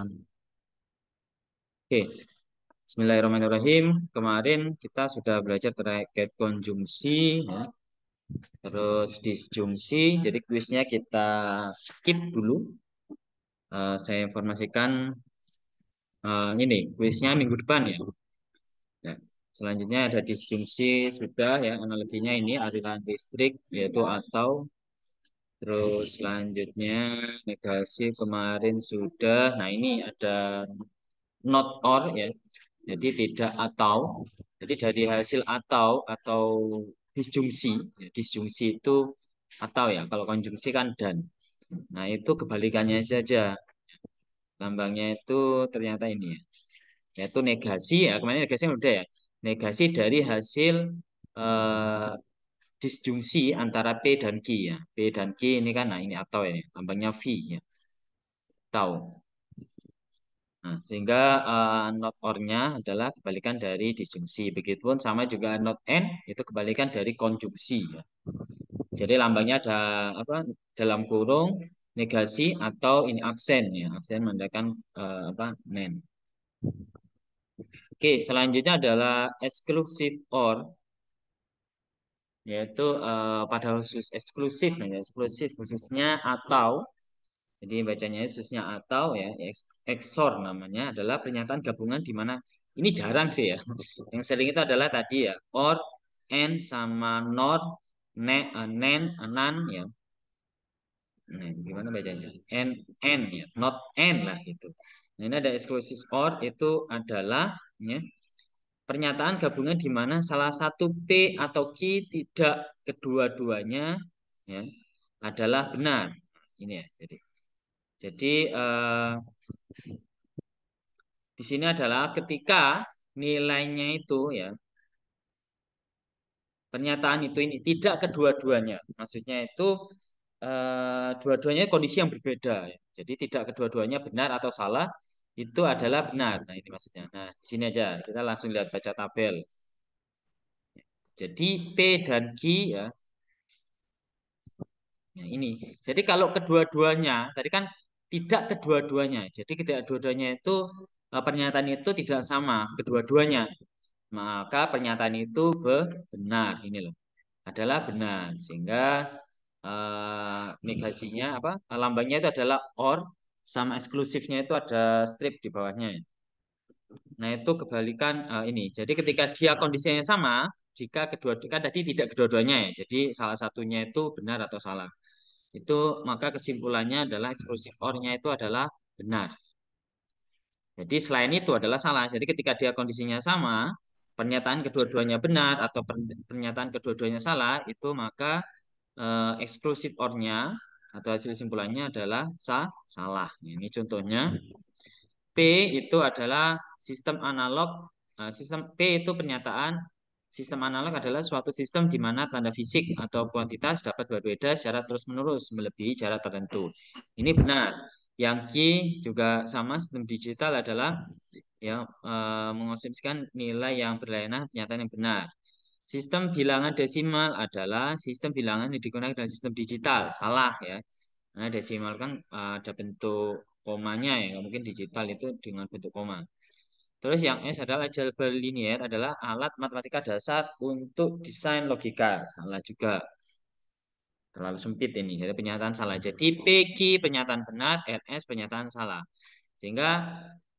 oke. Okay. Bismillahirrahmanirrahim. Kemarin kita sudah belajar terkait konjungsi, ya. terus disjungsi. Jadi kuisnya kita skip dulu. Uh, saya informasikan uh, ini kuisnya minggu depan ya. ya. Selanjutnya ada disjungsi sudah ya analoginya ini aliran listrik yaitu atau Terus selanjutnya negasi kemarin sudah. Nah ini ada not or ya. Jadi tidak atau. Jadi dari hasil atau atau disjungsi. Ya, disjungsi itu atau ya. Kalau konjungsi kan dan. Nah itu kebalikannya saja. Lambangnya itu ternyata ini ya. Yaitu negasi ya. Kemarin negasi udah ya. Negasi dari hasil eh, disjungsi antara P dan Q ya. P dan Q ini kan nah ini atau ini lambangnya V ya. Tau. Nah, sehingga uh, not or-nya adalah kebalikan dari disjungsi. Begitupun sama juga not n itu kebalikan dari konjungsi ya. Jadi lambangnya ada apa dalam kurung negasi atau ini aksen ya. Aksen menandakan uh, apa nen. Oke, selanjutnya adalah exclusive or yaitu uh, pada khusus eksklusif ya eksklusif khususnya atau jadi bacanya khususnya atau ya eksor namanya adalah pernyataan gabungan di mana ini jarang sih ya yang sering itu adalah tadi ya or and sama nor ne uh, nen anan ya nah gimana bacanya and and ya not and lah itu nah, ini ada eksklusif or itu adalah ya pernyataan gabungan di mana salah satu P atau Q tidak kedua-duanya ya, adalah benar. Ini ya. Jadi jadi eh, di sini adalah ketika nilainya itu ya pernyataan itu ini tidak kedua-duanya. Maksudnya itu eh, dua-duanya kondisi yang berbeda. Jadi tidak kedua-duanya benar atau salah, itu adalah benar. Nah, ini maksudnya. Nah, di sini aja kita langsung lihat baca tabel. Jadi P dan Q ya. Nah, ini. Jadi kalau kedua-duanya, tadi kan tidak kedua-duanya. Jadi tidak kedua duanya itu eh, pernyataan itu tidak sama kedua-duanya. Maka pernyataan itu benar ini loh. Adalah benar sehingga eh, negasinya apa? lambangnya itu adalah or sama eksklusifnya itu ada strip di bawahnya ya. Nah, itu kebalikan uh, ini. Jadi ketika dia kondisinya sama, jika kedua kan tadi tidak kedua-duanya ya. Jadi salah satunya itu benar atau salah. Itu maka kesimpulannya adalah eksklusif or-nya itu adalah benar. Jadi selain itu adalah salah. Jadi ketika dia kondisinya sama, pernyataan kedua-duanya benar atau pernyataan kedua-duanya salah, itu maka eh, eksklusif or-nya atau hasil simpulannya adalah sa salah. Nah, ini contohnya P itu adalah sistem analog eh, sistem P itu pernyataan sistem analog adalah suatu sistem di mana tanda fisik atau kuantitas dapat berbeda secara terus-menerus melebihi jarak tertentu. Ini benar. Yang Q juga sama sistem digital adalah ya e, eh, mengonsumsikan nilai yang berlainan pernyataan yang benar. Sistem bilangan desimal adalah sistem bilangan yang digunakan dalam sistem digital. Salah ya. Nah, desimal kan eh, ada bentuk komanya ya. Mungkin digital itu dengan bentuk koma. Terus yang S adalah aljabar linear adalah alat matematika dasar untuk desain logika. Salah juga. Terlalu sempit ini. Jadi penyataan salah. Jadi PQ penyataan benar, RS penyataan salah. Sehingga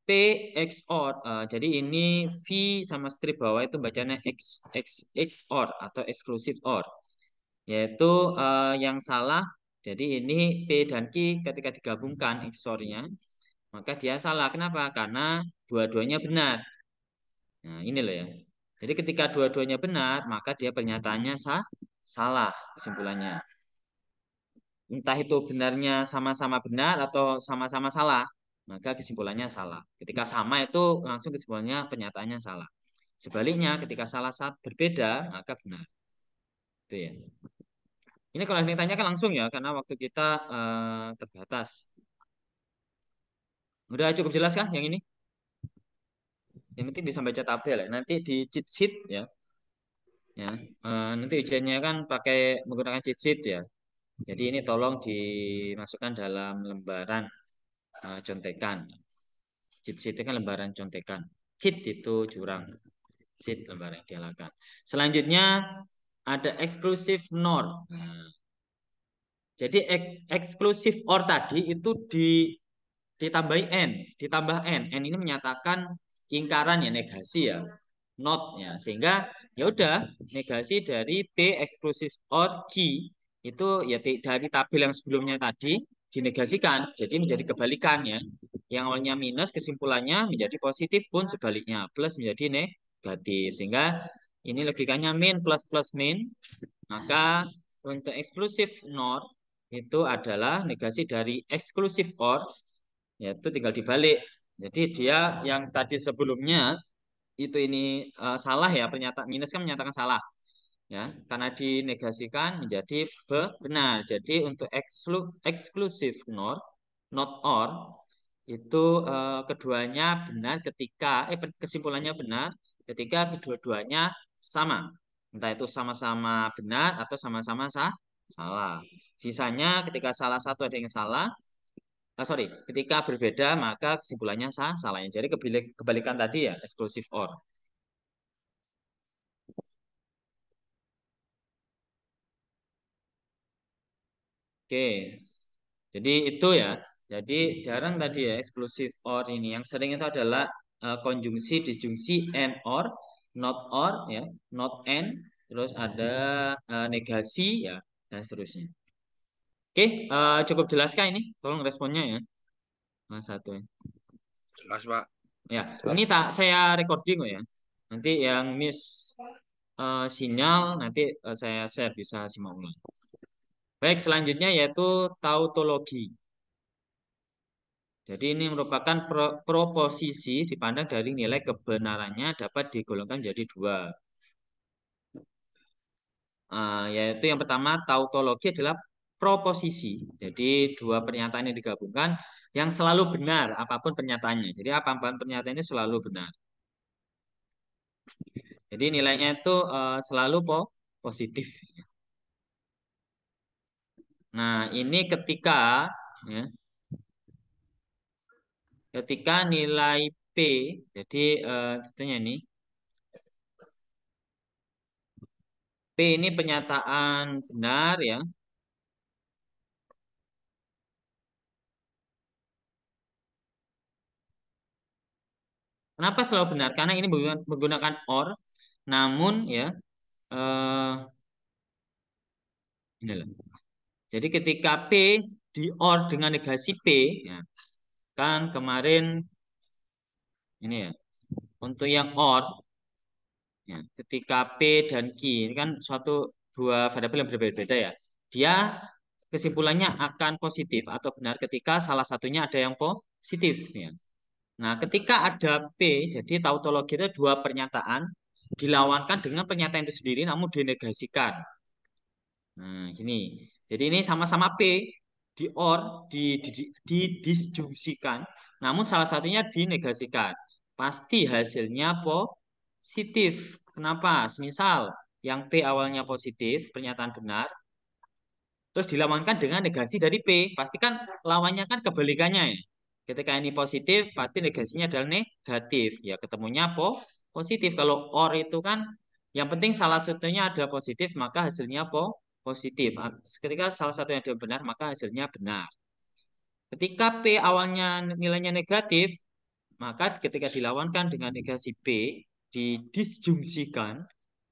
X or. Uh, jadi ini V sama strip bawah itu bacanya X, X, X or atau Exclusive or. Yaitu uh, yang salah, jadi ini P dan Q ketika digabungkan XOR-nya, maka dia salah. Kenapa? Karena dua-duanya benar. Nah ini loh ya. Jadi ketika dua-duanya benar, maka dia pernyataannya sah, salah kesimpulannya. Entah itu benarnya sama-sama benar atau sama-sama salah maka kesimpulannya salah. Ketika sama itu langsung kesimpulannya pernyataannya salah. Sebaliknya ketika salah saat berbeda maka benar. Itu ya. Ini kalau yang kan langsung ya karena waktu kita uh, terbatas. Udah cukup jelas kan yang ini? Yang penting bisa baca tabel ya. Nanti di cheat sheet ya. Ya, uh, nanti ujiannya kan pakai menggunakan cheat sheet ya. Jadi ini tolong dimasukkan dalam lembaran Eh, contekan. Cheat sheet itu kan lembaran contekan. Cheat itu curang. Cheat lembaran dialakan. Selanjutnya ada eksklusif nor. Nah. jadi ek, eksklusif or tadi itu di ditambahi n, ditambah n. N ini menyatakan ingkaran ya negasi ya not ya sehingga ya udah negasi dari p eksklusif or q itu ya dari tabel yang sebelumnya tadi dinegasikan, iya. jadi menjadi kebalikan ya. Yang awalnya minus kesimpulannya menjadi positif pun sebaliknya plus menjadi negatif. Sehingga ini logikanya min plus plus min, maka untuk eksklusif NOR itu adalah negasi dari eksklusif OR, yaitu tinggal dibalik. Jadi dia yang tadi sebelumnya itu ini uh, salah ya pernyataan minus kan menyatakan salah ya karena dinegasikan menjadi benar jadi untuk eksklu, eksklusif nor, not or itu eh, keduanya benar ketika eh kesimpulannya benar ketika kedua-duanya sama entah itu sama-sama benar atau sama-sama sah salah sisanya ketika salah satu ada yang salah ah, sorry ketika berbeda maka kesimpulannya sah salahnya jadi kebalikan tadi ya eksklusif or Oke. Jadi itu ya. Jadi jarang tadi ya eksklusif or ini. Yang sering itu adalah uh, konjungsi, disjungsi, and or, not or, ya, not and, terus ada uh, negasi, ya, dan seterusnya. Oke, uh, cukup jelaskah ini? Tolong responnya ya. Nah, satu. Ya. Jelas, Pak. Ya, Jelas. ini tak saya recording oh ya. Nanti yang miss uh, sinyal nanti uh, saya share bisa simak ulang. Baik, selanjutnya yaitu tautologi. Jadi ini merupakan pro proposisi dipandang dari nilai kebenarannya dapat digolongkan menjadi dua. Uh, yaitu yang pertama tautologi adalah proposisi. Jadi dua pernyataan yang digabungkan yang selalu benar apapun pernyataannya. Jadi apapun pernyataan ini selalu benar. Jadi nilainya itu uh, selalu po positif. Nah, ini ketika ya, ketika nilai P, jadi eh, contohnya ini, P ini penyataan benar ya, Kenapa selalu benar? Karena ini menggunakan or, namun ya, eh, ini inilah. Jadi ketika P di OR dengan negasi P, ya, kan kemarin ini ya, untuk yang OR, ya, ketika P dan Q, ini kan suatu dua variabel yang berbeda-beda ya, dia kesimpulannya akan positif atau benar ketika salah satunya ada yang positif. Ya. Nah, ketika ada P, jadi tautologi itu dua pernyataan dilawankan dengan pernyataan itu sendiri namun dinegasikan. Nah, ini. Jadi ini sama-sama P di or di, disjungsikan, namun salah satunya dinegasikan. Pasti hasilnya positif. Kenapa? Misal yang P awalnya positif, pernyataan benar, terus dilawankan dengan negasi dari P. Pastikan lawannya kan kebalikannya ya. Ketika ini positif, pasti negasinya adalah negatif. Ya, ketemunya po positif. Kalau or itu kan yang penting salah satunya ada positif, maka hasilnya po positif. Ketika salah satu yang benar, maka hasilnya benar. Ketika P awalnya nilainya negatif, maka ketika dilawankan dengan negasi p, didisjungsikan,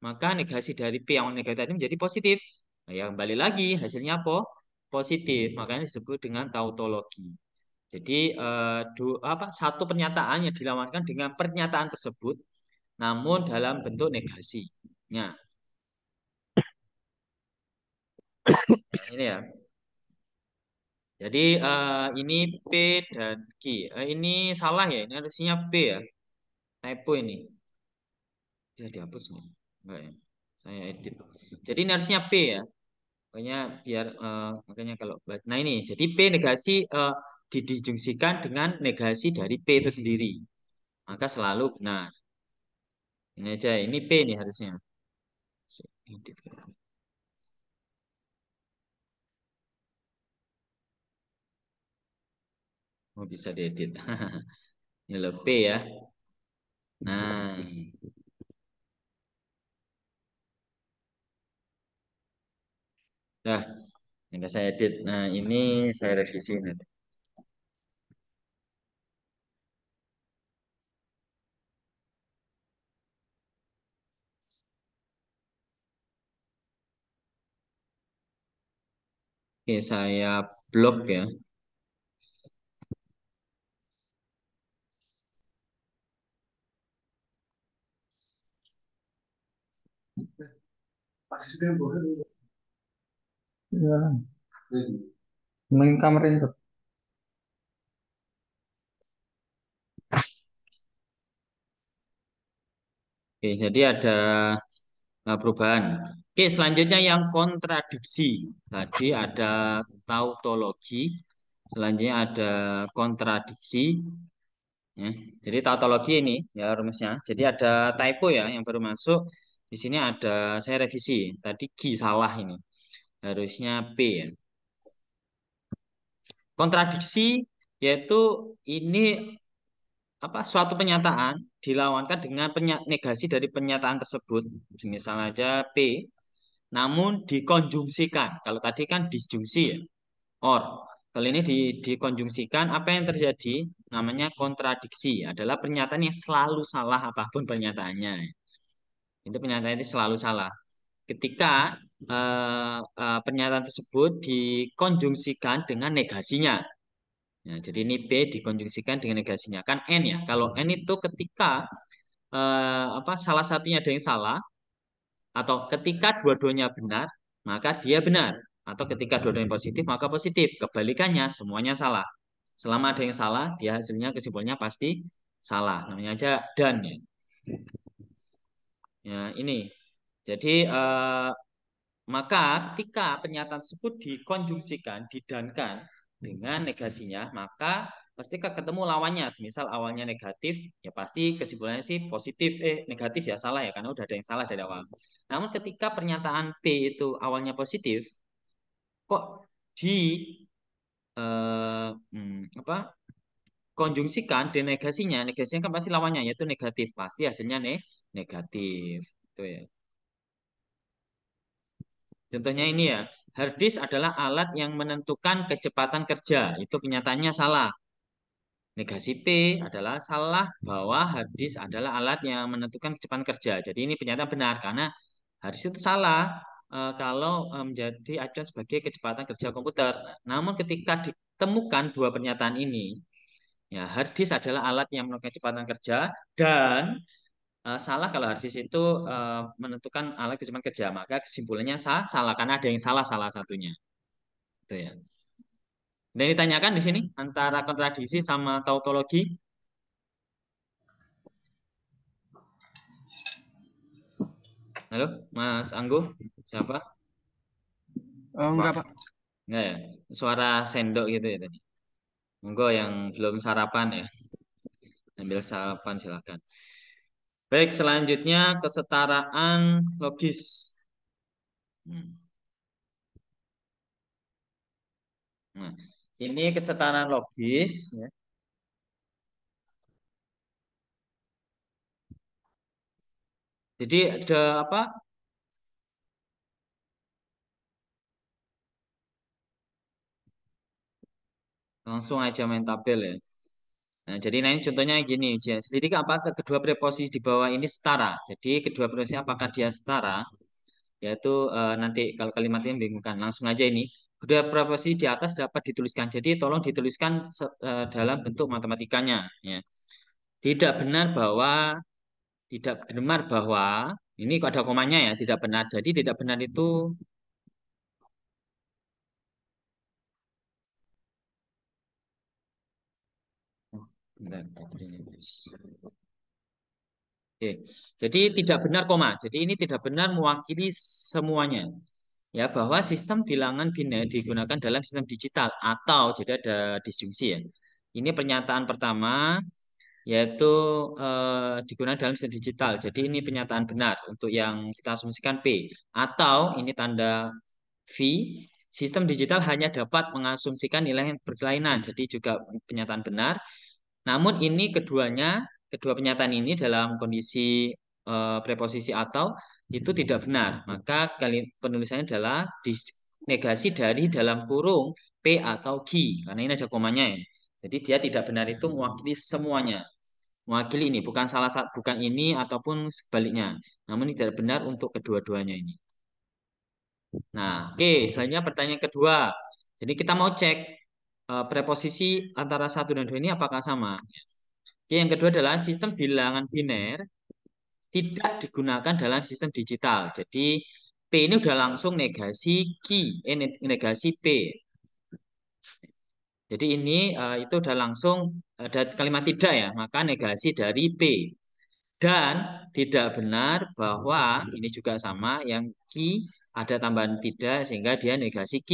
maka negasi dari P yang negatif tadi menjadi positif. Nah, ya kembali lagi, hasilnya po positif, makanya disebut dengan tautologi. Jadi eh, apa, satu pernyataan yang dilawankan dengan pernyataan tersebut, namun dalam bentuk negasinya. Nah, ini ya. Jadi uh, ini P dan Q. Uh, ini salah ya, ini harusnya P ya. Typo ini. Bisa dihapus nih. Enggak ya. Saya edit. Jadi ini harusnya P ya. Makanya biar uh, makanya kalau nah ini jadi P negasi uh, didijungsikan dengan negasi dari P itu sendiri. Maka selalu Nah Ini aja, ini P nih harusnya. Saya edit. Oh, bisa diedit. Ini lebih ya. Nah. Nah, ini saya edit. Nah, ini saya revisi nanti. Oke, saya blok ya. Maksudnya boleh. Ya. Mending kamerin tuh. Oke, jadi ada eh, perubahan. Oke, selanjutnya yang kontradiksi. Tadi ada tautologi, selanjutnya ada kontradiksi. Ya, jadi tautologi ini ya rumusnya. Jadi ada typo ya yang baru masuk. Di sini ada saya revisi. Tadi G salah ini. Harusnya P ya. Kontradiksi yaitu ini apa suatu pernyataan dilawankan dengan negasi dari pernyataan tersebut. Misalnya aja P namun kan Kalau tadi kan disjungsi ya. Or kalau ini di, dikonjungsikan, apa yang terjadi namanya kontradiksi adalah pernyataan yang selalu salah apapun pernyataannya itu pernyataan itu selalu salah ketika uh, uh, pernyataan tersebut dikonjungsikan dengan negasinya Nah, jadi ini B dikonjungsikan dengan negasinya kan N ya. Kalau N itu ketika uh, apa salah satunya ada yang salah atau ketika dua-duanya benar, maka dia benar. Atau ketika dua-duanya positif, maka positif. Kebalikannya semuanya salah. Selama ada yang salah, dia hasilnya kesimpulannya pasti salah. Namanya aja dan ya. Ya, ini. Jadi eh, maka ketika pernyataan tersebut dikonjungsikan, didankan dengan negasinya, maka pasti ketemu lawannya. Semisal awalnya negatif, ya pasti kesimpulannya sih positif, eh negatif ya salah ya, karena udah ada yang salah dari awal. Namun ketika pernyataan P itu awalnya positif, kok di eh, hmm, apa konjungsikan denegasinya, negasinya kan pasti lawannya yaitu negatif, pasti hasilnya nih negatif itu ya contohnya ini ya hard adalah alat yang menentukan kecepatan kerja itu kenyataannya salah negasi T adalah salah bahwa hard adalah alat yang menentukan kecepatan kerja jadi ini pernyataan benar karena hard itu salah eh, kalau eh, menjadi acuan sebagai kecepatan kerja komputer. Namun ketika ditemukan dua pernyataan ini, ya hard adalah alat yang menentukan kecepatan kerja dan Eh, salah kalau hard itu uh, menentukan alat kecepatan kerja maka kesimpulannya salah, salah karena ada yang salah salah satunya itu ya dan ditanyakan di sini antara kontradiksi sama tautologi halo Mas Anggu siapa oh, enggak Pak enggak ya suara sendok gitu ya tadi monggo yang belum sarapan ya ambil sarapan silahkan Baik, selanjutnya kesetaraan logis. Hmm. Nah, ini kesetaraan logis. Ya. Jadi ada apa? Langsung aja main tabel ya. Nah, jadi nah ini contohnya gini, selidik apakah kedua preposisi di bawah ini setara. Jadi kedua preposisi apakah dia setara? Yaitu e, nanti kalau kalimatnya bingungkan langsung aja ini. Kedua preposisi di atas dapat dituliskan. Jadi tolong dituliskan e, dalam bentuk matematikanya. Ya. Tidak benar bahwa tidak benar bahwa ini ada komanya ya, tidak benar. Jadi tidak benar itu Oke. Jadi tidak benar koma. Jadi ini tidak benar mewakili semuanya. Ya, bahwa sistem bilangan biner digunakan dalam sistem digital atau jadi ada disjungsi ya. Ini pernyataan pertama yaitu eh, digunakan dalam sistem digital. Jadi ini pernyataan benar untuk yang kita asumsikan P atau ini tanda V sistem digital hanya dapat mengasumsikan nilai yang berkelainan. Jadi juga pernyataan benar. Namun ini keduanya, kedua pernyataan ini dalam kondisi e, preposisi atau itu tidak benar. Maka kali penulisannya adalah negasi dari dalam kurung P atau G. Karena ini ada komanya ya. Jadi dia tidak benar itu mewakili semuanya. Mewakili ini bukan salah satu bukan ini ataupun sebaliknya. Namun ini tidak benar untuk kedua-duanya ini. Nah, oke, okay, selanjutnya pertanyaan kedua. Jadi kita mau cek Eh, preposisi antara satu dan dua ini apakah sama? Yang kedua adalah sistem bilangan biner tidak digunakan dalam sistem digital. Jadi P ini sudah langsung negasi Q, eh, negasi P. Jadi ini uh, itu sudah langsung eh, ada kalimat tidak ya, maka negasi dari P. Dan tidak benar bahwa ini juga sama yang Q ada tambahan tidak sehingga dia negasi Q.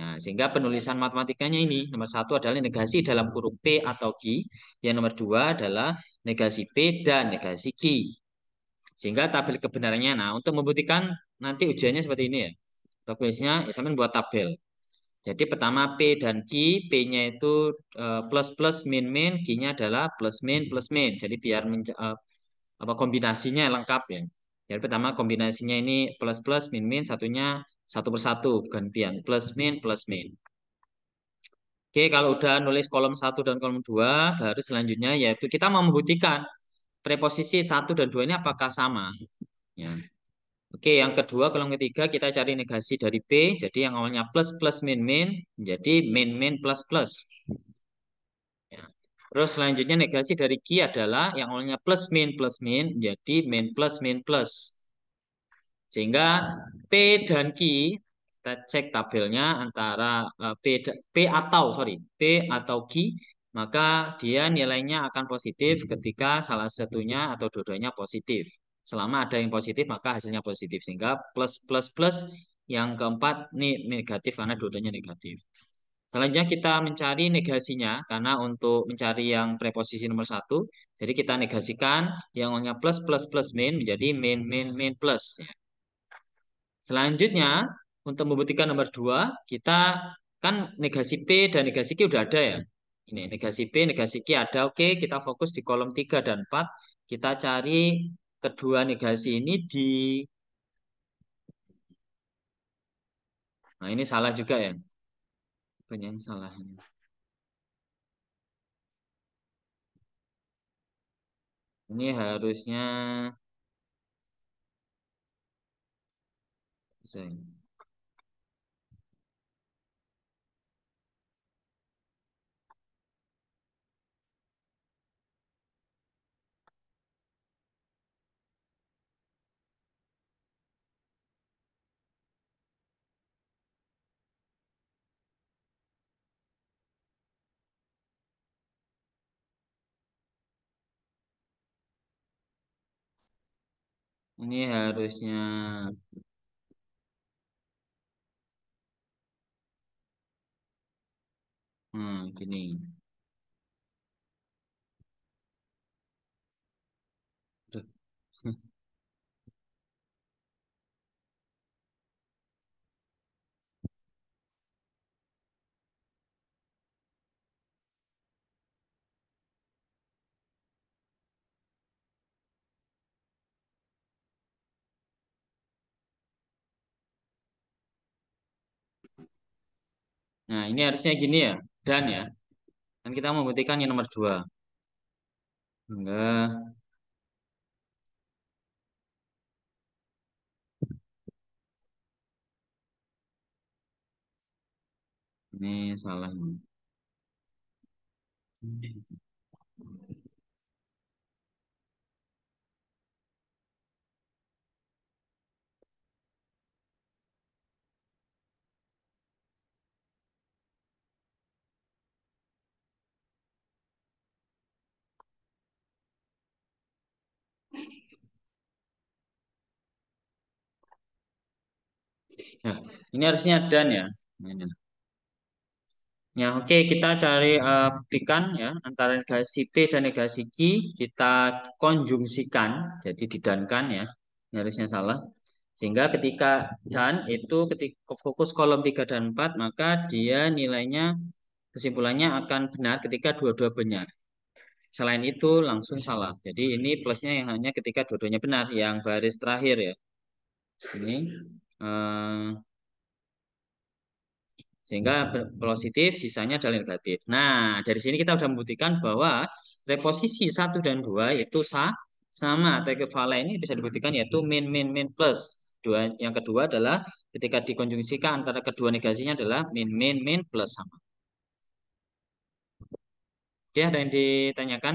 Nah, sehingga penulisan matematikanya ini nomor satu adalah negasi dalam kurung P atau Q, yang nomor dua adalah negasi P dan negasi Q. Sehingga tabel kebenarannya, nah untuk membuktikan nanti ujiannya seperti ini ya. Atau kuisnya, Isamin buat tabel. Jadi pertama P dan Q, P-nya itu eh, plus plus min min, Q-nya adalah plus min plus min. Jadi biar uh, apa kombinasinya lengkap ya. Jadi pertama kombinasinya ini plus plus min min, satunya satu persatu gantian plus min plus min. Oke, kalau udah nulis kolom satu dan kolom dua baru selanjutnya yaitu kita mau membuktikan preposisi satu dan dua ini apakah sama. Ya. Oke, yang kedua, kolom ketiga kita cari negasi dari P. Jadi yang awalnya plus plus min min, jadi min min plus plus. Ya. Terus selanjutnya negasi dari Q adalah yang awalnya plus min plus min, jadi min plus min plus. Sehingga P dan Q kita cek tabelnya antara eh, P, P atau sorry P atau Q maka dia nilainya akan positif ketika salah satunya atau dua-duanya positif. Selama ada yang positif maka hasilnya positif sehingga plus plus plus yang keempat ini negatif karena dua-duanya negatif. Selanjutnya kita mencari negasinya karena untuk mencari yang preposisi nomor satu, jadi kita negasikan yang hanya plus plus plus min menjadi min min min plus. Selanjutnya, untuk membuktikan nomor 2, kita kan negasi P dan negasi Q sudah ada ya. Ini negasi P, negasi Q ada. Oke, kita fokus di kolom 3 dan 4. Kita cari kedua negasi ini di... Nah, ini salah juga ya. Banyak salah ini. Ini harusnya Interesting. Ini harusnya Hmm, gini. Hmm. Nah, ini harusnya gini ya dan ya dan kita membuktikan yang nomor dua enggak ini salah ini. Ini harusnya dan ya. Ini. Ya, oke, kita cari uh, buktikan ya antara negasi P dan negasi Q kita konjungsikan, jadi didankan ya. Ini harusnya salah. Sehingga ketika dan itu ketika fokus kolom 3 dan 4, maka dia nilainya kesimpulannya akan benar ketika dua-dua benar. Selain itu langsung salah. Jadi ini plusnya yang hanya ketika dua-duanya benar, yang baris terakhir ya. Ini uh, sehingga positif, sisanya adalah negatif. Nah, dari sini kita sudah membuktikan bahwa reposisi 1 dan 2 itu sah sama atau kevalen ini bisa dibuktikan yaitu min min min plus. Dua, yang kedua adalah ketika dikonjungsikan antara kedua negasinya adalah min min min plus sama. Oke, ada yang ditanyakan?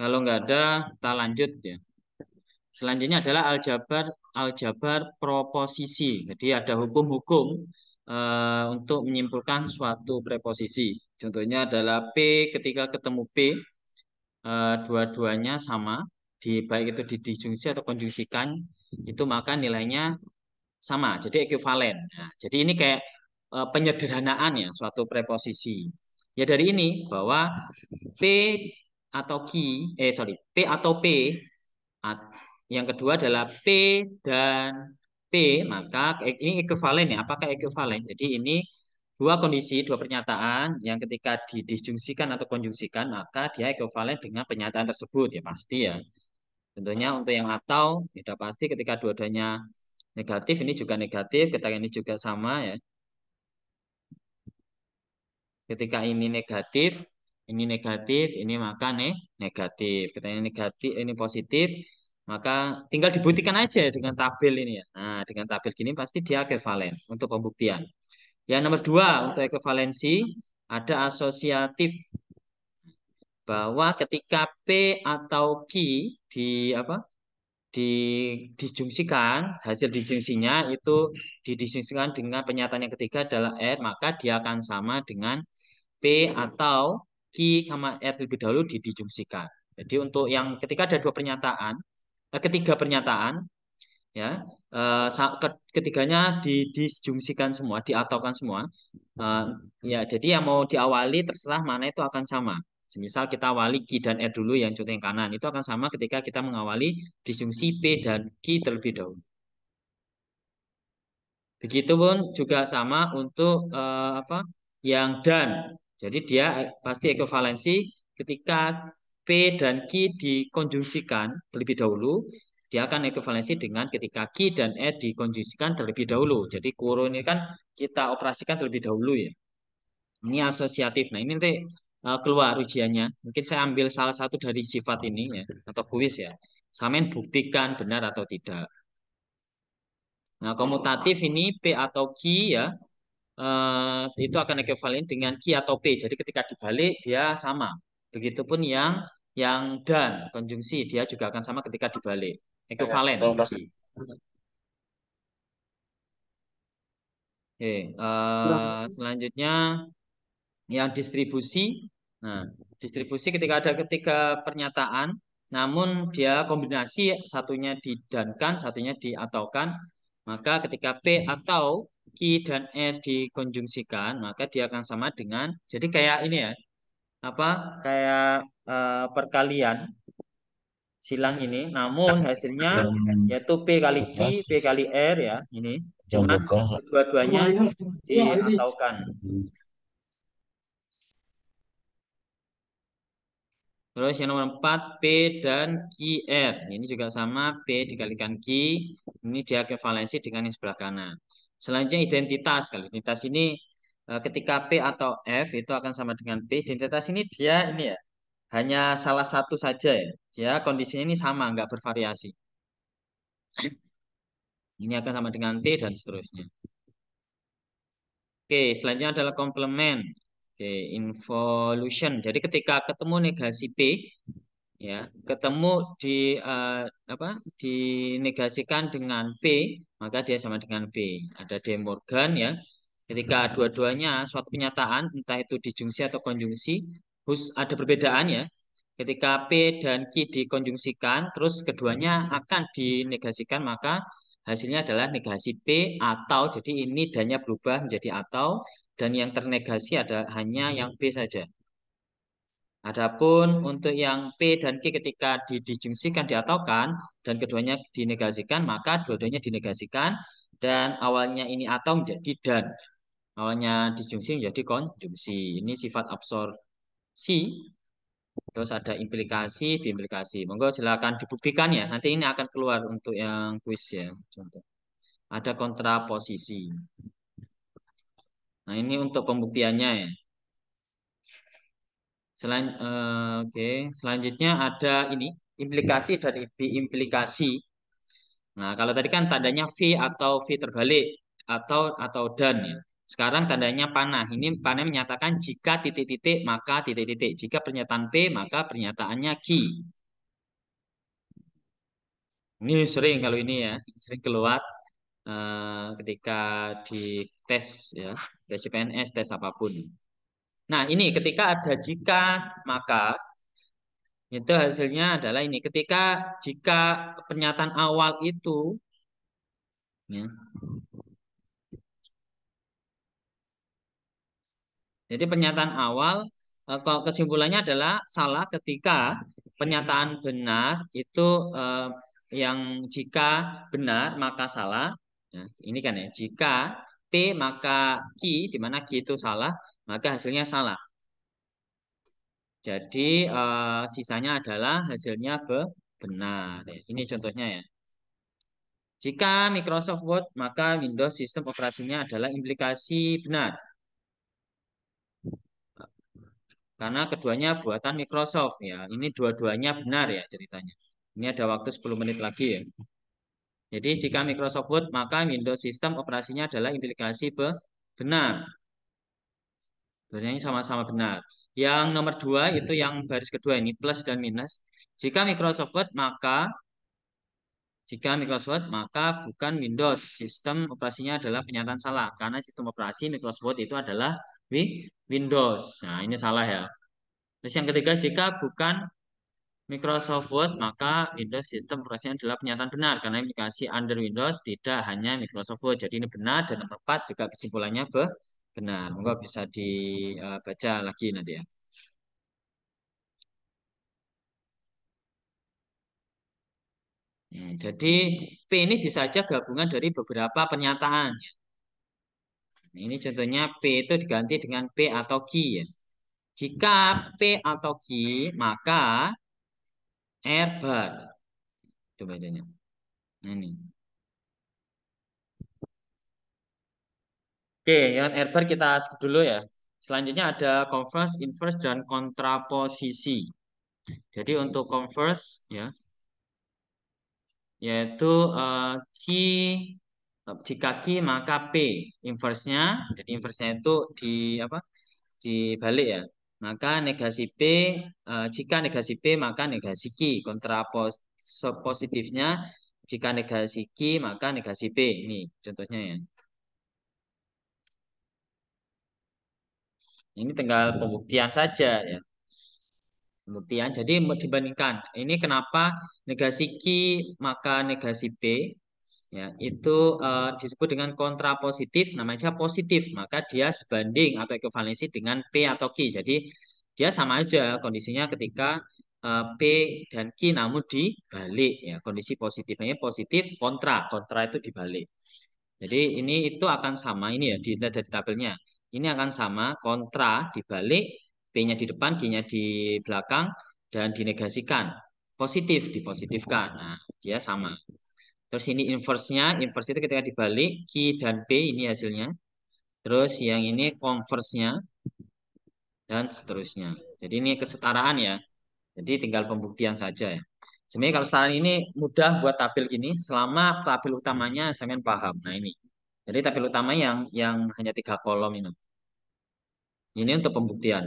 Kalau nggak ada, kita lanjut ya. Selanjutnya adalah aljabar aljabar proposisi. Jadi ada hukum-hukum uh, untuk menyimpulkan suatu preposisi. Contohnya adalah P ketika ketemu P uh, dua-duanya sama di baik itu di disjungsi atau konjungsikan itu maka nilainya sama. Jadi ekuivalen. Nah, jadi ini kayak uh, penyederhanaan ya suatu preposisi. Ya dari ini bahwa P atau Q eh sorry P atau P yang kedua adalah P dan P, maka ini ekuivalen ya, apakah ekuivalen? Jadi ini dua kondisi, dua pernyataan yang ketika didisjungsikan atau konjungsikan, maka dia ekuivalen dengan pernyataan tersebut, ya pasti ya. Tentunya untuk yang atau, tidak pasti ketika dua-duanya negatif, ini juga negatif, ketika ini juga sama ya. Ketika ini negatif, ini negatif, ini maka nih negatif. Ketika ini negatif, ini positif, maka tinggal dibuktikan aja dengan tabel ini ya. Nah, dengan tabel gini pasti dia ekuivalen untuk pembuktian. Yang nomor dua untuk ekuivalensi ada asosiatif bahwa ketika P atau Q di apa di disjungsikan hasil disjungsinya itu didisjungsikan dengan pernyataan yang ketiga adalah R maka dia akan sama dengan P atau Q sama R lebih dahulu didisjungsikan. Jadi untuk yang ketika ada dua pernyataan Eh, ketiga pernyataan ya eh, ketiganya di, disjungsikan semua diataukan semua eh, ya jadi yang mau diawali terserah mana itu akan sama misal kita awali Q dan R e dulu yang contoh yang kanan itu akan sama ketika kita mengawali disjungsi P dan Q terlebih dahulu begitupun juga sama untuk apa yang dan jadi dia pasti ekuivalensi ketika P dan Q dikonjungsikan terlebih dahulu, dia akan ekuivalensi dengan ketika Q dan E dikonjungsikan terlebih dahulu. Jadi kurun ini kan kita operasikan terlebih dahulu ya. Ini asosiatif. Nah ini nanti e, keluar ujiannya. Mungkin saya ambil salah satu dari sifat ini ya, atau kuis ya. Samain buktikan benar atau tidak. Nah komutatif ini P atau Q ya. Uh, itu akan ekuivalen dengan Q atau P. Jadi ketika dibalik dia sama. Begitupun yang yang dan konjungsi dia juga akan sama ketika dibalik ekuivalen Ya, Oke, uh, selanjutnya yang distribusi. Nah, distribusi ketika ada ketiga pernyataan, namun dia kombinasi satunya didankan, satunya di diataukan, maka ketika P atau Q dan R e dikonjungsikan, maka dia akan sama dengan, jadi kayak ini ya, apa kayak uh, perkalian silang ini namun hasilnya yaitu P kali Q, P kali R ya ini cuma dua-duanya diataukan terus yang nomor 4 P dan r, ini juga sama P dikalikan Q ini dia kevalensi dengan yang sebelah kanan selanjutnya identitas kalau identitas ini Eh, ketika P atau F itu akan sama dengan P. Identitas ini dia ini ya, hanya salah satu saja ya. Dia kondisinya ini sama, nggak bervariasi. Ini akan sama dengan T dan seterusnya. Oke, selanjutnya adalah komplement. Oke, involution. Jadi ketika ketemu negasi P, ya, ketemu di uh, apa? dinegasikan dengan P, maka dia sama dengan P. Ada De Morgan ya, Ketika dua-duanya suatu pernyataan entah itu dijungsi atau konjungsi, harus ada perbedaannya. Ketika P dan Q dikonjungsikan, terus keduanya akan dinegasikan, maka hasilnya adalah negasi P atau, jadi ini dannya berubah menjadi atau, dan yang ternegasi ada hanya yang P saja. Adapun untuk yang P dan Q ketika dijungsikan diataukan dan keduanya dinegasikan maka dua-duanya dinegasikan dan awalnya ini atau menjadi dan awalnya disjungsi menjadi konjungsi. Ini sifat absorpsi. Terus ada implikasi, implikasi. Monggo silakan dibuktikan ya. Nanti ini akan keluar untuk yang kuis ya. Contoh. Ada kontraposisi. Nah ini untuk pembuktiannya ya. Selain uh, oke, okay. selanjutnya ada ini implikasi dan implikasi. Nah kalau tadi kan tandanya v atau v terbalik atau atau dan ya. Sekarang tandanya panah. Ini panah menyatakan jika titik-titik maka titik-titik. Jika pernyataan P maka pernyataannya Q. Ini sering kalau ini ya, sering keluar uh, ketika di tes ya, tes CPNS, tes apapun. Nah, ini ketika ada jika maka itu hasilnya adalah ini ketika jika pernyataan awal itu ya, Jadi pernyataan awal eh, kesimpulannya adalah salah ketika pernyataan benar itu eh, yang jika benar maka salah. Nah, ini kan ya, jika p maka q di mana Q itu salah, maka hasilnya salah. Jadi eh, sisanya adalah hasilnya benar. Ya, ini contohnya ya. Jika Microsoft Word, maka Windows sistem operasinya adalah implikasi benar. Karena keduanya buatan Microsoft ya. Ini dua-duanya benar ya ceritanya. Ini ada waktu 10 menit lagi ya. Jadi jika Microsoft Word maka Windows sistem operasinya adalah implikasi benar. Sebenarnya sama-sama benar. Yang nomor dua itu yang baris kedua ini plus dan minus. Jika Microsoft Word maka jika Microsoft Word maka bukan Windows. Sistem operasinya adalah penyataan salah karena sistem operasi Microsoft Word itu adalah Windows. Nah, ini salah ya. Terus yang ketiga, jika bukan Microsoft Word, maka Windows System prosesnya adalah pernyataan benar karena aplikasi under Windows tidak hanya Microsoft Word. Jadi ini benar dan nomor 4 juga kesimpulannya benar. Mungkin bisa dibaca e, lagi nanti ya. Nah, jadi P ini bisa saja gabungan dari beberapa pernyataan. Ini contohnya P itu diganti dengan P atau Q ya. Jika P atau Q, maka R bar. Coba bacanya. Nah, ini. Oke, yang R bar kita skip dulu ya. Selanjutnya ada converse, inverse, dan kontraposisi. Jadi untuk converse ya, yaitu uh, eh, key jika Q maka P inversnya jadi inversnya itu di apa dibalik ya maka negasi P uh, jika negasi P maka negasi Q pos, positifnya jika negasi Q maka negasi P ini contohnya ya ini tinggal pembuktian saja ya pembuktian jadi dibandingkan ini kenapa negasi Q maka negasi P ya itu uh, disebut dengan kontrapositif namanya positif maka dia sebanding atau ekuivalensi dengan p atau q jadi dia sama aja kondisinya ketika uh, p dan q namun dibalik ya kondisi positifnya positif kontra kontra itu dibalik jadi ini itu akan sama ini ya dilihat dari tabelnya ini akan sama kontra dibalik p-nya di depan q nya di belakang dan dinegasikan positif dipositifkan nah dia sama Terus ini inverse-nya, inverse itu ketika dibalik, Q dan P ini hasilnya. Terus yang ini converse-nya, dan seterusnya. Jadi ini kesetaraan ya. Jadi tinggal pembuktian saja ya. Sebenarnya kalau saran ini mudah buat tabel gini, selama tabel utamanya saya ingin paham. Nah ini. Jadi tabel utama yang yang hanya tiga kolom ini. Ini untuk pembuktian.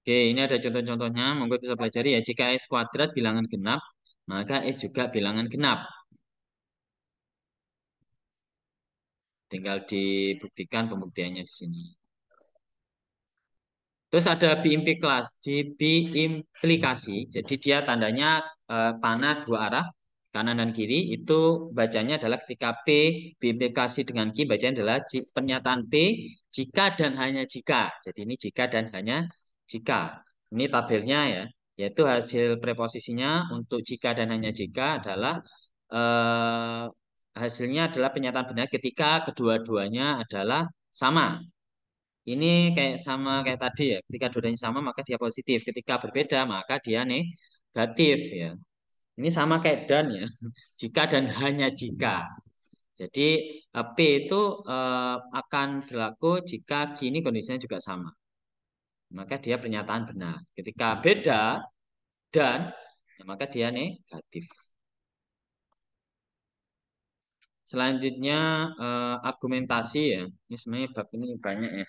Oke, ini ada contoh-contohnya. Monggo bisa pelajari ya. Jika S kuadrat bilangan genap, maka S juga bilangan genap. Tinggal dibuktikan pembuktiannya di sini. Terus ada biimplikasi, di biimplikasi. Jadi dia tandanya eh, panah dua arah, kanan dan kiri. Itu bacanya adalah ketika P biimplikasi dengan Q, bacanya adalah pernyataan P jika dan hanya jika. Jadi ini jika dan hanya jika. Ini tabelnya ya yaitu hasil preposisinya untuk jika dan hanya jika adalah eh, hasilnya adalah pernyataan benar ketika kedua-duanya adalah sama. Ini kayak sama kayak tadi ya. Ketika dua-duanya sama maka dia positif. Ketika berbeda maka dia negatif ya. Ini sama kayak dan ya. Jika dan hanya jika. Jadi P itu eh, akan berlaku jika kini kondisinya juga sama maka dia pernyataan benar. Ketika beda dan, ya maka dia negatif. Selanjutnya uh, argumentasi ya. Ini sebenarnya bab ini banyak ya.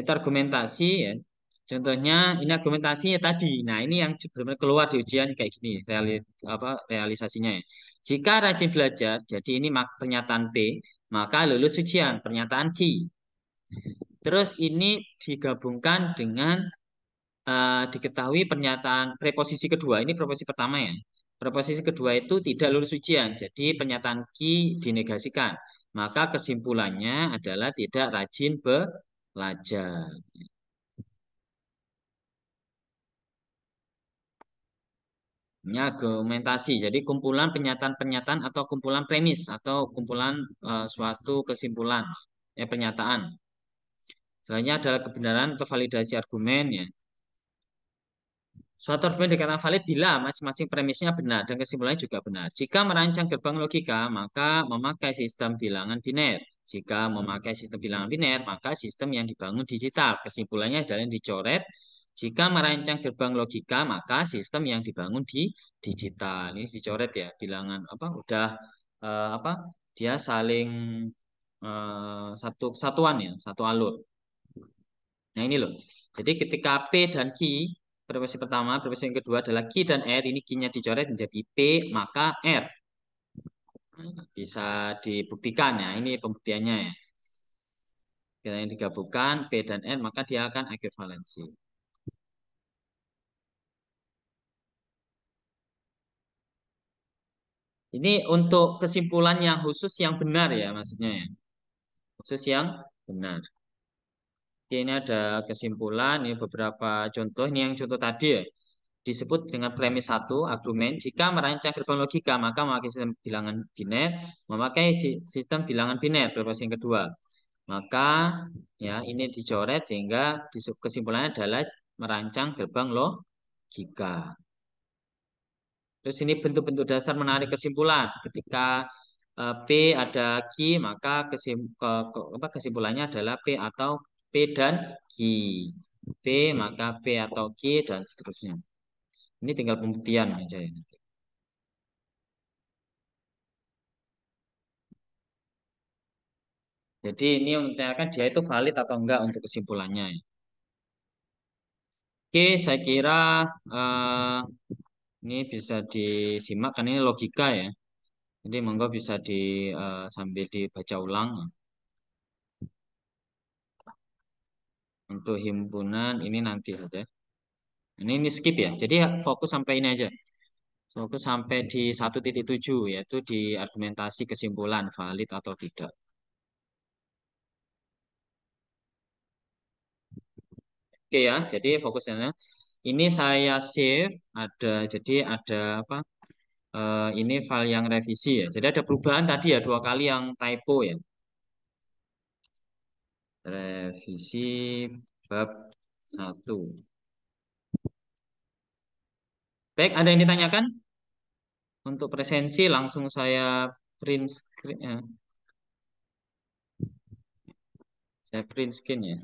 Itu argumentasi ya. Contohnya ini argumentasinya tadi. Nah ini yang benar-benar keluar di ujian kayak gini. Reali, apa, realisasinya ya. Jika rajin belajar, jadi ini pernyataan P, maka lulus ujian. Pernyataan Q. Terus ini digabungkan dengan uh, diketahui pernyataan preposisi kedua. Ini preposisi pertama ya. Preposisi kedua itu tidak lulus ujian. Jadi pernyataan ki dinegasikan. Maka kesimpulannya adalah tidak rajin belajar. Ini argumentasi. Jadi kumpulan pernyataan-pernyataan atau kumpulan premis atau kumpulan uh, suatu kesimpulan ya pernyataan Selanjutnya adalah kebenaran atau validasi argumen ya. Suatu argumen dikatakan valid bila masing-masing premisnya benar dan kesimpulannya juga benar. Jika merancang gerbang logika, maka memakai sistem bilangan biner. Jika memakai sistem bilangan biner, maka sistem yang dibangun digital. Kesimpulannya adalah yang dicoret. Jika merancang gerbang logika, maka sistem yang dibangun di digital. Ini dicoret ya, bilangan apa udah uh, apa dia saling uh, satu kesatuan ya, satu alur. Nah ini loh. Jadi ketika P dan Q, proporsi pertama, proporsi yang kedua adalah Q dan R. Ini Q-nya dicoret menjadi P, maka R. Bisa dibuktikan ya. Ini pembuktiannya ya. Kita yang digabungkan P dan R, maka dia akan ekuivalensi. Ini untuk kesimpulan yang khusus yang benar ya maksudnya ya. Khusus yang benar. Oke, ini ada kesimpulan, ini beberapa contoh. Ini yang contoh tadi ya. Disebut dengan premis satu argumen, jika merancang gerbang logika, maka memakai sistem bilangan biner, memakai sistem bilangan biner, proposi yang kedua. Maka ya ini dicoret sehingga kesimpulannya adalah merancang gerbang logika. Terus ini bentuk-bentuk dasar menarik kesimpulan. Ketika eh, P ada Q, maka kesim, kesimpulannya adalah P atau P dan G. P maka P atau G dan seterusnya. Ini tinggal pembuktian aja ya Jadi ini menanyakan dia itu valid atau enggak untuk kesimpulannya Oke, saya kira uh, ini bisa disimak karena ini logika ya. Jadi monggo bisa di uh, sambil dibaca ulang. Untuk himpunan ini nanti saja. Ini, ini skip ya. Jadi fokus sampai ini aja. Fokus sampai di 1.7 yaitu di argumentasi kesimpulan valid atau tidak. Oke ya, jadi fokusnya ya. ini saya save ada jadi ada apa? Uh, ini file yang revisi ya. Jadi ada perubahan tadi ya dua kali yang typo ya revisi bab 1. Baik, ada yang ditanyakan? Untuk presensi langsung saya print screen ya. Saya print screen ya.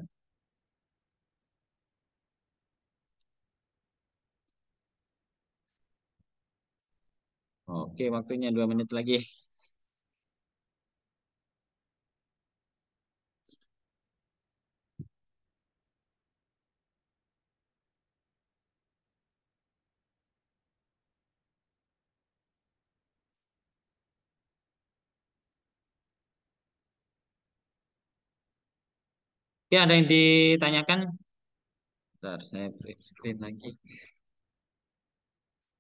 Oke, waktunya dua menit lagi. Oke, ada yang ditanyakan? Bentar, saya print screen lagi.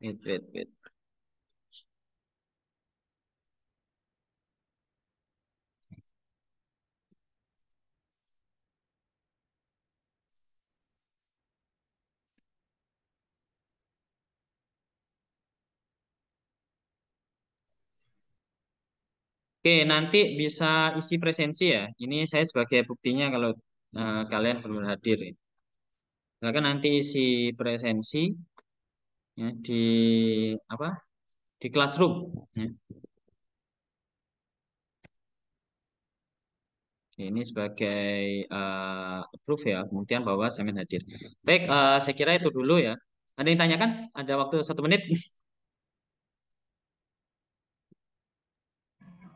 Wait, wait, wait. Oke, nanti bisa isi presensi ya. Ini saya sebagai buktinya kalau Eh, kalian perlu hadir ya. silakan nah, nanti isi presensi ya, di apa di classroom ya. ini sebagai uh, eh, proof ya kemudian bahwa saya hadir baik uh, saya kira itu dulu ya ada yang tanyakan ada waktu satu menit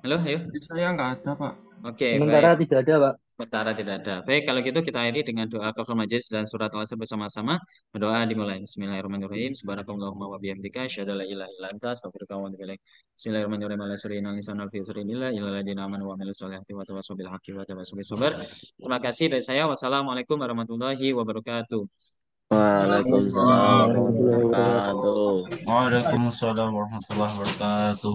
halo ayo saya nggak ada pak oke okay, sementara baik. tidak ada pak petara tidak ada. Baik, kalau gitu kita akhiri dengan doa kafar majelis dan surat Al-Asr bersama-sama. Berdoa dimulai. Bismillahirrahmanirrahim. Subhanakallahumma wa bihamdika asyhadu an la ilaha illa anta astaghfiruka wa atubu ilaik. Bismillahirrahmanirrahim. Ala surina lisanal fi surinillah ila ladina amanu wa amilus solihati wa tawassaw bil haqqi wa tawassaw bis sabr. Terima kasih dari saya. Wassalamualaikum warahmatullahi wabarakatuh. Waalaikumsalam warahmatullahi wabarakatuh. Waalaikumsalam warahmatullahi wabarakatuh.